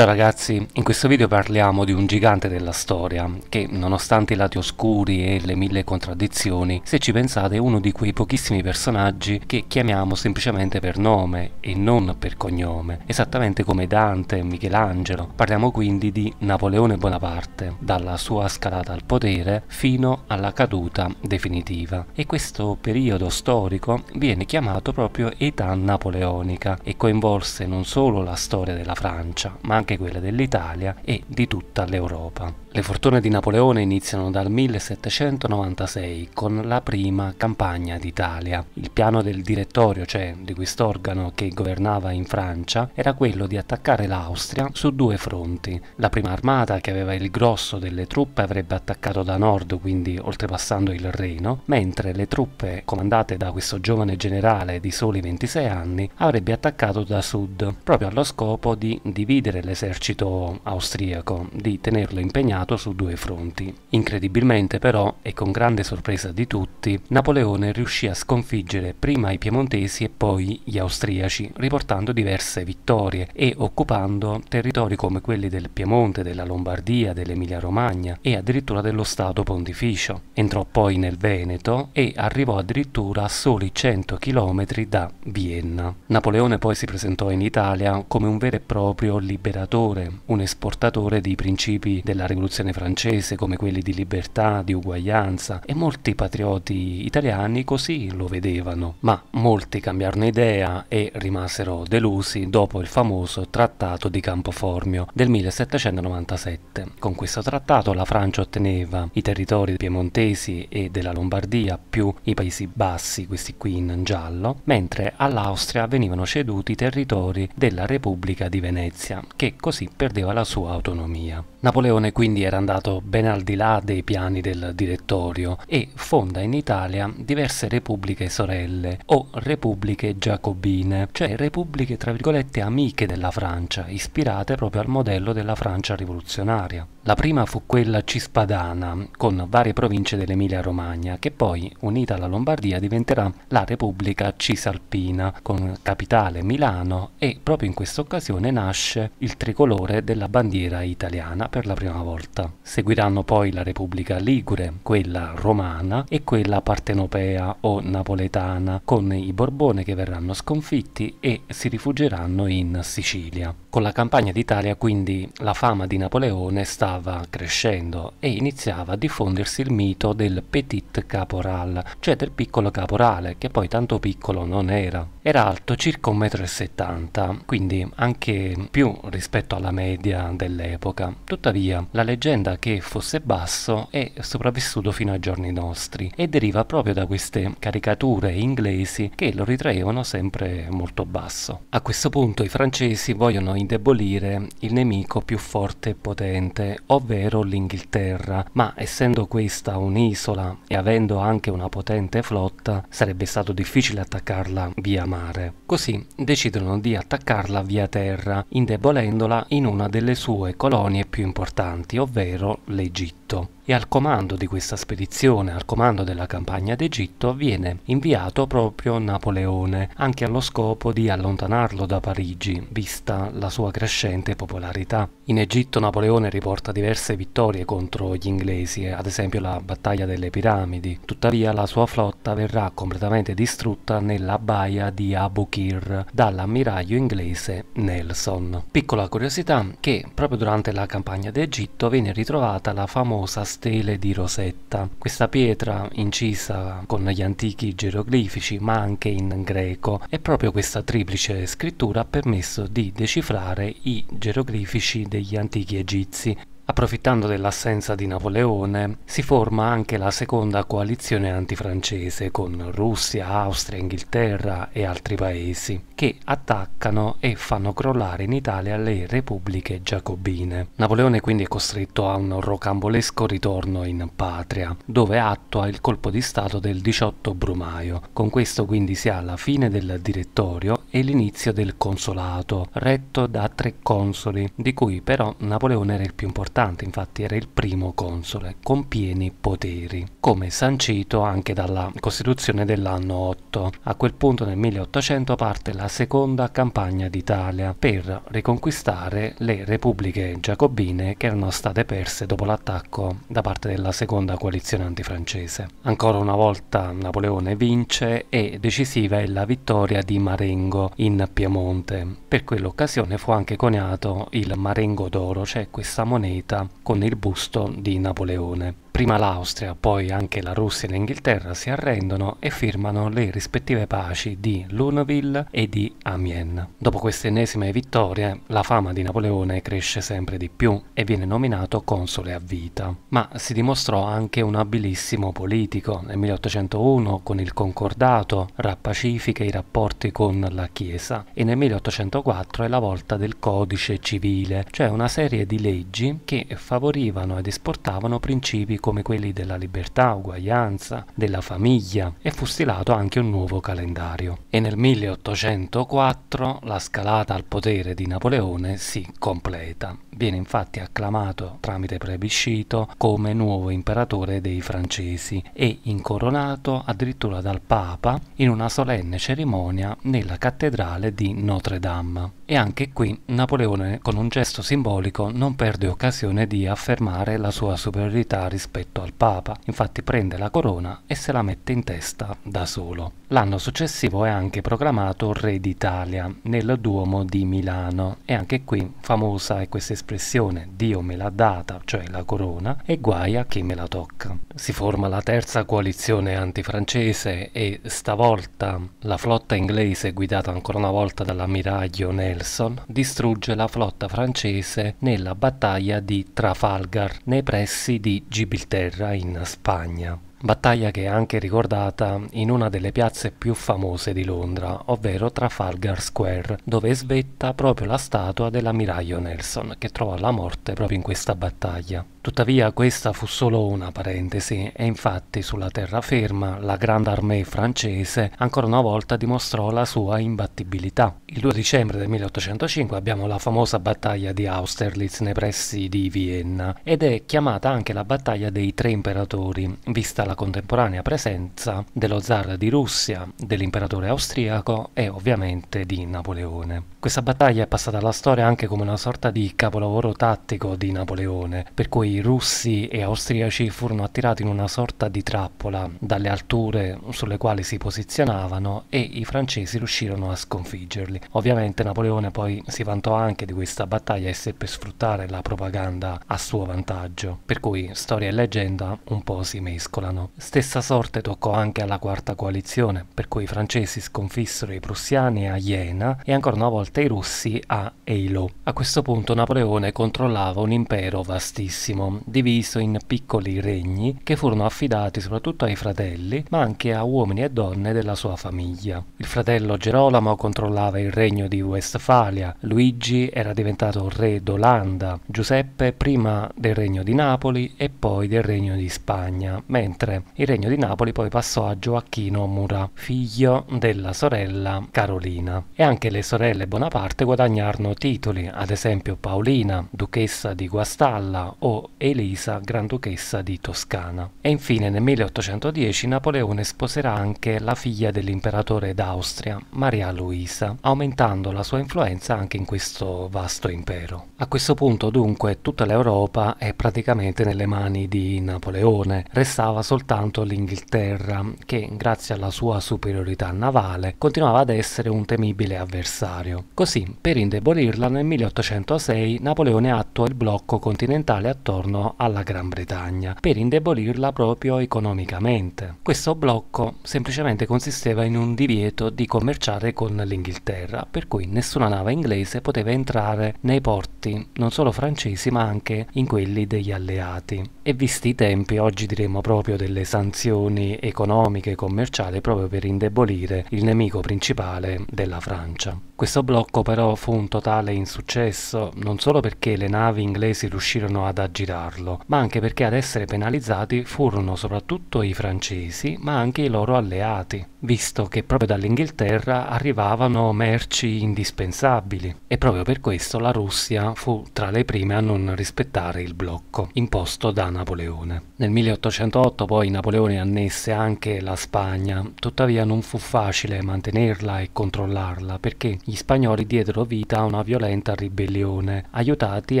Ciao ragazzi, in questo video parliamo di un gigante della storia che nonostante i lati oscuri e le mille contraddizioni, se ci pensate è uno di quei pochissimi personaggi che chiamiamo semplicemente per nome e non per cognome, esattamente come Dante e Michelangelo. Parliamo quindi di Napoleone Bonaparte, dalla sua scalata al potere fino alla caduta definitiva. E questo periodo storico viene chiamato proprio età napoleonica e coinvolse non solo la storia della Francia, ma anche anche quelle dell'Italia e di tutta l'Europa. Le fortune di Napoleone iniziano dal 1796 con la prima campagna d'Italia. Il piano del direttorio, cioè di quest'organo che governava in Francia, era quello di attaccare l'Austria su due fronti. La prima armata, che aveva il grosso delle truppe, avrebbe attaccato da nord, quindi oltrepassando il Reno, mentre le truppe comandate da questo giovane generale di soli 26 anni avrebbe attaccato da sud, proprio allo scopo di dividere le all'esercito austriaco di tenerlo impegnato su due fronti. Incredibilmente però, e con grande sorpresa di tutti, Napoleone riuscì a sconfiggere prima i piemontesi e poi gli austriaci, riportando diverse vittorie e occupando territori come quelli del Piemonte, della Lombardia, dell'Emilia Romagna e addirittura dello Stato pontificio. Entrò poi nel Veneto e arrivò addirittura a soli 100 km da Vienna. Napoleone poi si presentò in Italia come un vero e proprio liberatore imperatore, un esportatore di principi della rivoluzione francese come quelli di libertà, di uguaglianza e molti patrioti italiani così lo vedevano, ma molti cambiarono idea e rimasero delusi dopo il famoso Trattato di Campo Formio del 1797. Con questo trattato la Francia otteneva i territori piemontesi e della Lombardia più i Paesi Bassi, questi qui in giallo, mentre all'Austria venivano ceduti i territori della Repubblica di Venezia, che così perdeva la sua autonomia. Napoleone quindi era andato ben al di là dei piani del direttorio e fonda in Italia diverse repubbliche sorelle o repubbliche giacobine, cioè repubbliche tra virgolette amiche della Francia, ispirate proprio al modello della Francia rivoluzionaria. La prima fu quella cispadana, con varie province dell'Emilia-Romagna, che poi, unita alla Lombardia, diventerà la Repubblica Cisalpina, con capitale Milano e proprio in questa occasione nasce il tricolore della bandiera italiana per la prima volta. Seguiranno poi la Repubblica Ligure, quella romana e quella partenopea o napoletana, con i Borbone che verranno sconfitti e si rifugieranno in Sicilia. Con la campagna d'Italia quindi la fama di Napoleone stava crescendo e iniziava a diffondersi il mito del petit caporal, cioè del piccolo caporale, che poi tanto piccolo non era. Era alto circa 1,70 m, quindi anche più rispetto alla media dell'epoca. Tuttavia, la leggenda che fosse basso è sopravvissuto fino ai giorni nostri e deriva proprio da queste caricature inglesi che lo ritraevano sempre molto basso. A questo punto i francesi vogliono indebolire il nemico più forte e potente, ovvero l'Inghilterra, ma essendo questa un'isola e avendo anche una potente flotta, sarebbe stato difficile attaccarla via mare. Così decidono di attaccarla via terra, indebolendola in una delle sue colonie più importanti, ovvero l'Egitto d'Egitto e al comando di questa spedizione, al comando della campagna d'Egitto, viene inviato proprio Napoleone, anche allo scopo di allontanarlo da Parigi, vista la sua crescente popolarità. In Egitto Napoleone riporta diverse vittorie contro gli inglesi, ad esempio la battaglia delle piramidi, tuttavia la sua flotta verrà completamente distrutta nella baia di Abukir dall'ammiraglio inglese Nelson. Piccola curiosità che proprio durante la campagna d'Egitto viene ritrovata la famosa famosa stele di Rosetta. Questa pietra, incisa con gli antichi geroglifici ma anche in greco, e proprio questa triplice scrittura ha permesso di decifrare i geroglifici degli antichi egizi Approfittando dell'assenza di Napoleone, si forma anche la seconda coalizione antifrancese con Russia, Austria, Inghilterra e altri paesi, che attaccano e fanno crollare in Italia le repubbliche giacobine. Napoleone quindi è costretto a un rocambolesco ritorno in patria, dove attua il colpo di Stato del 18 Brumaio. Con questo quindi si ha la fine del direttorio e l'inizio del consolato, retto da tre consoli, di cui però Napoleone era il più importante importante, infatti era il primo console con pieni poteri, come sancito anche dalla Costituzione dell'anno 8. A quel punto nel 1800 parte la seconda campagna d'Italia per riconquistare le repubbliche giacobine che erano state perse dopo l'attacco da parte della seconda coalizione antifrancese. Ancora una volta Napoleone vince e decisiva è la vittoria di Marengo in Piemonte. Per quell'occasione fu anche coniato il Marengo d'oro, cioè questa moneta unita con il busto di Napoleone. Prima l'Austria, poi anche la Russia e l'Inghilterra si arrendono e firmano le rispettive paci di Luneville e di Amiens. Dopo queste ennesime vittorie, la fama di Napoleone cresce sempre di più e viene nominato console a vita. Ma si dimostrò anche un abilissimo politico. Nel 1801, con il Concordato, rappacifica i rapporti con la Chiesa e nel 1804 è la volta del Codice Civile, cioè una serie di leggi che favorivano ed esportavano principi come quelli della libertà, uguaglianza, della famiglia e fu stilato anche un nuovo calendario. E nel 1804 la scalata al potere di Napoleone si completa. Viene infatti acclamato tramite plebiscito come nuovo imperatore dei francesi e incoronato addirittura dal Papa in una solenne cerimonia nella cattedrale di Notre Dame. E anche qui Napoleone con un gesto simbolico non perde occasione di affermare la sua superiorità rispetto rispetto al Papa, infatti prende la corona e se la mette in testa da solo. L'anno successivo è anche proclamato re d'Italia nel Duomo di Milano e anche qui famosa è questa espressione Dio me l'ha data, cioè la corona, e guai a chi me la tocca. Si forma la terza coalizione antifrancese e stavolta la flotta inglese guidata ancora una volta dall'ammiraglio Nelson distrugge la flotta francese nella battaglia di Trafalgar nei pressi di Gibraltar Inghilterra in Spagna battaglia che è anche ricordata in una delle piazze più famose di Londra, ovvero Trafalgar Square, dove è svetta proprio la statua dell'ammiraglio Nelson, che trovò la morte proprio in questa battaglia. Tuttavia questa fu solo una parentesi e infatti sulla terraferma la Grande Armée francese ancora una volta dimostrò la sua imbattibilità. Il 2 dicembre del 1805 abbiamo la famosa battaglia di Austerlitz nei pressi di Vienna ed è chiamata anche la battaglia dei tre imperatori, vista la la contemporanea presenza dello zar di Russia, dell'imperatore austriaco e ovviamente di Napoleone. Questa battaglia è passata alla storia anche come una sorta di capolavoro tattico di Napoleone, per cui i russi e austriaci furono attirati in una sorta di trappola dalle alture sulle quali si posizionavano e i francesi riuscirono a sconfiggerli. Ovviamente Napoleone poi si vantò anche di questa battaglia e seppe sfruttare la propaganda a suo vantaggio, per cui storia e leggenda un po' si mescolano italiano. Stessa sorte toccò anche alla quarta coalizione, per cui i francesi sconfissero i prussiani a Jena e ancora una volta i russi a Eilo. A questo punto Napoleone controllava un impero vastissimo, diviso in piccoli regni che furono affidati soprattutto ai fratelli, ma anche a uomini e donne della sua famiglia. Il fratello Gerolamo controllava il regno di Westfalia, Luigi era diventato re d'Olanda, Giuseppe prima del regno di Napoli e poi del regno di Spagna, mentre re. Il regno di Napoli poi passò a Gioacchino Mura, figlio della sorella Carolina. E anche le sorelle Bonaparte guadagnarono titoli, ad esempio Paolina, duchessa di Guastalla o Elisa, granduchessa di Toscana. E infine nel 1810 Napoleone sposerà anche la figlia dell'imperatore d'Austria, Maria Luisa, aumentando la sua influenza anche in questo vasto impero. A questo punto dunque tutta l'Europa è praticamente nelle mani di Napoleone, restava soltanto soltanto l'Inghilterra, che grazie alla sua superiorità navale continuava ad essere un temibile avversario. Così, per indebolirla, nel 1806 Napoleone attua il blocco continentale attorno alla Gran Bretagna, per indebolirla proprio economicamente. Questo blocco semplicemente consisteva in un divieto di commerciare con l'Inghilterra, per cui nessuna nave inglese poteva entrare nei porti non solo francesi ma anche in quelli degli alleati. E visti i tempi, oggi diremo proprio del delle sanzioni economiche e commerciali proprio per indebolire il nemico principale della Francia. Questo blocco però fu un totale insuccesso non solo perché le navi inglesi riuscirono ad aggirarlo, ma anche perché ad essere penalizzati furono soprattutto i francesi, ma anche i loro alleati, visto che proprio dall'Inghilterra arrivavano merci indispensabili e proprio per questo la Russia fu tra le prime a non rispettare il blocco imposto da Napoleone. Nel 1808 poi poi Napoleone annesse anche la Spagna, tuttavia non fu facile mantenerla e controllarla perché gli spagnoli diedero vita a una violenta ribellione, aiutati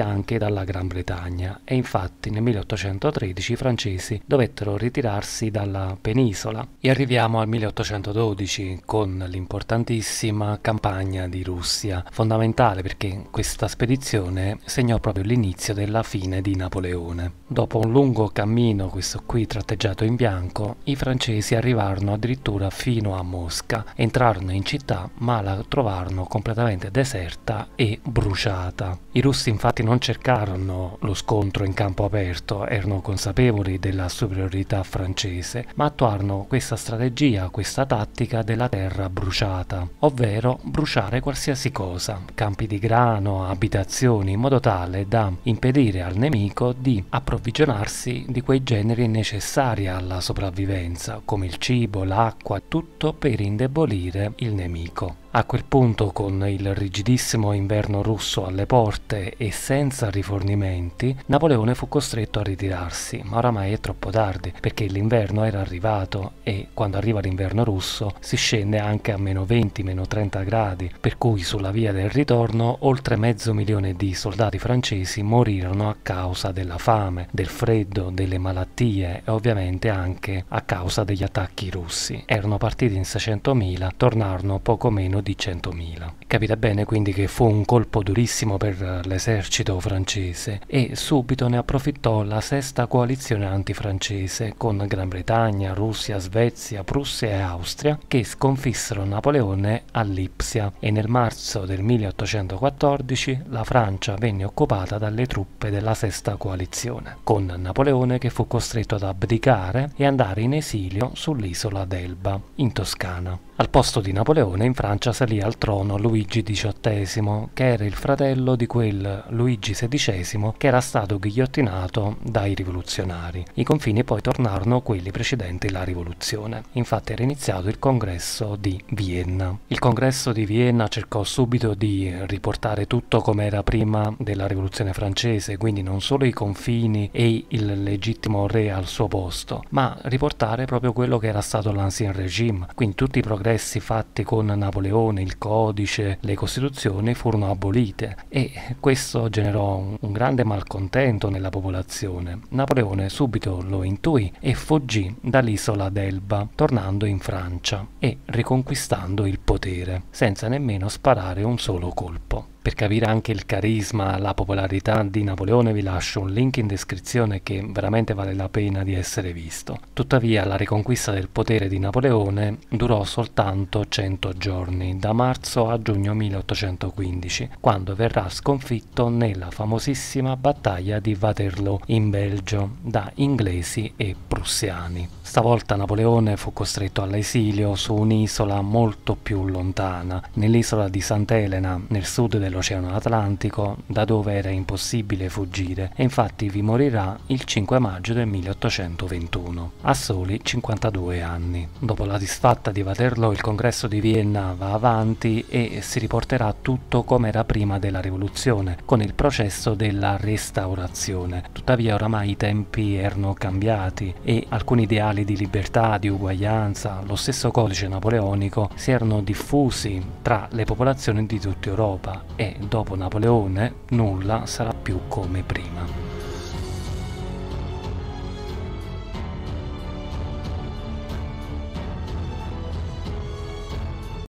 anche dalla Gran Bretagna e infatti nel 1813 i francesi dovettero ritirarsi dalla penisola. E arriviamo al 1812 con l'importantissima campagna di Russia, fondamentale perché questa spedizione segnò proprio l'inizio della fine di Napoleone. Dopo un lungo cammino, questo qui tratteggiato scorreggiato in bianco, i francesi arrivarono addirittura fino a Mosca, entrarono in città ma la trovarono completamente deserta e bruciata. I russi infatti non cercarono lo scontro in campo aperto, erano consapevoli della superiorità francese, ma attuarono questa strategia, questa tattica della terra bruciata, ovvero bruciare qualsiasi cosa, campi di grano, abitazioni, in modo tale da impedire al nemico di approvvigionarsi di quei generi necessari necessaria alla sopravvivenza, come il cibo, l'acqua, tutto per indebolire il nemico. A quel punto, con il rigidissimo inverno russo alle porte e senza rifornimenti, Napoleone fu costretto a ritirarsi, ma oramai è troppo tardi, perché l'inverno era arrivato e quando arriva l'inverno russo si scende anche a meno 20-30 gradi, per cui sulla via del ritorno oltre mezzo milione di soldati francesi morirono a causa della fame, del freddo, delle malattie e ovviamente anche a causa degli attacchi russi. Erano partiti in 600.000, tornarono poco meno di 100.000. Capita bene quindi che fu un colpo durissimo per l'esercito francese e subito ne approfittò la sesta coalizione antifrancese con Gran Bretagna, Russia, Svezia, Prussia e Austria che sconfissero Napoleone a Lipsia e nel marzo del 1814 la Francia venne occupata dalle truppe della sesta coalizione, con Napoleone che fu costretto ad abdicare e andare in esilio sull'isola d'Elba, in Toscana. Al posto di Napoleone in Francia salì al trono Louis Luigi XVIII, che era il fratello di quel Luigi XVI che era stato ghigliottinato dai rivoluzionari. I confini poi tornarono quelli precedenti la rivoluzione. Infatti era iniziato il congresso di Vienna. Il congresso di Vienna cercò subito di riportare tutto come era prima della rivoluzione francese, quindi non solo i confini e il legittimo re al suo posto, ma riportare proprio quello che era stato l'ancien regime, quindi tutti i progressi fatti con Napoleone, il codice, le costituzioni furono abolite e questo generò un, un grande malcontento nella popolazione. Napoleone subito lo intuì e fuggì dall'isola d'Elba, tornando in Francia e riconquistando il potere, senza nemmeno sparare un solo colpo. Per capire anche il carisma, la popolarità di Napoleone vi lascio un link in descrizione che veramente vale la pena di essere visto. Tuttavia la riconquista del potere di Napoleone durò soltanto 100 giorni, da marzo a giugno 1815, quando verrà sconfitto nella famosissima battaglia di Waterloo in Belgio da inglesi e prussiani. Stavolta Napoleone fu costretto all'esilio su un'isola molto più lontana, nell'isola di Sant'Elena, nel sud del nell'Oceano Atlantico, da dove era impossibile fuggire, e infatti vi morirà il 5 maggio del 1821, a soli 52 anni. Dopo la disfatta di Waterloo, il congresso di Vienna va avanti e si riporterà tutto come era prima della rivoluzione, con il processo della restaurazione. Tuttavia oramai i tempi erano cambiati e alcuni ideali di libertà, di uguaglianza, lo stesso codice napoleonico si erano diffusi tra le popolazioni di tutta Europa e dopo Napoleone nulla sarà più come prima.